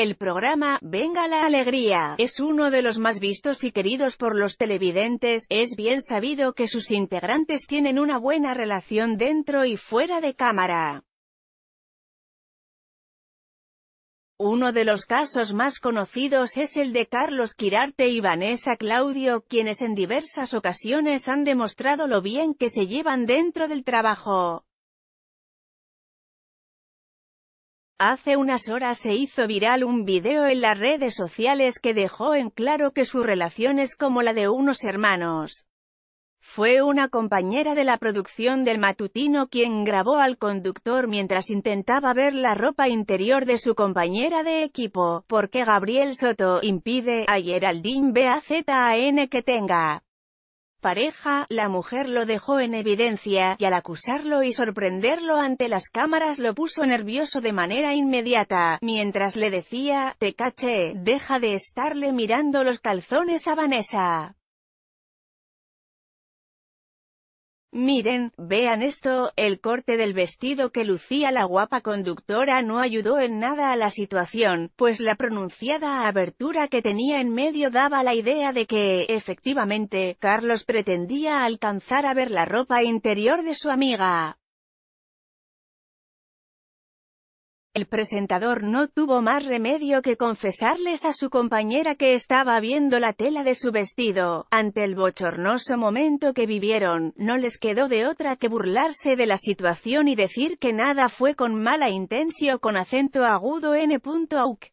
El programa Venga la Alegría es uno de los más vistos y queridos por los televidentes, es bien sabido que sus integrantes tienen una buena relación dentro y fuera de cámara. Uno de los casos más conocidos es el de Carlos Quirarte y Vanessa Claudio, quienes en diversas ocasiones han demostrado lo bien que se llevan dentro del trabajo. Hace unas horas se hizo viral un video en las redes sociales que dejó en claro que su relación es como la de unos hermanos. Fue una compañera de la producción del matutino quien grabó al conductor mientras intentaba ver la ropa interior de su compañera de equipo, porque Gabriel Soto impide a Geraldine B.A.Z.A.N. que tenga pareja, la mujer lo dejó en evidencia, y al acusarlo y sorprenderlo ante las cámaras lo puso nervioso de manera inmediata, mientras le decía, te caché, deja de estarle mirando los calzones a Vanessa. Miren, vean esto, el corte del vestido que lucía la guapa conductora no ayudó en nada a la situación, pues la pronunciada abertura que tenía en medio daba la idea de que, efectivamente, Carlos pretendía alcanzar a ver la ropa interior de su amiga. El presentador no tuvo más remedio que confesarles a su compañera que estaba viendo la tela de su vestido. Ante el bochornoso momento que vivieron, no les quedó de otra que burlarse de la situación y decir que nada fue con mala intención con acento agudo n.auk.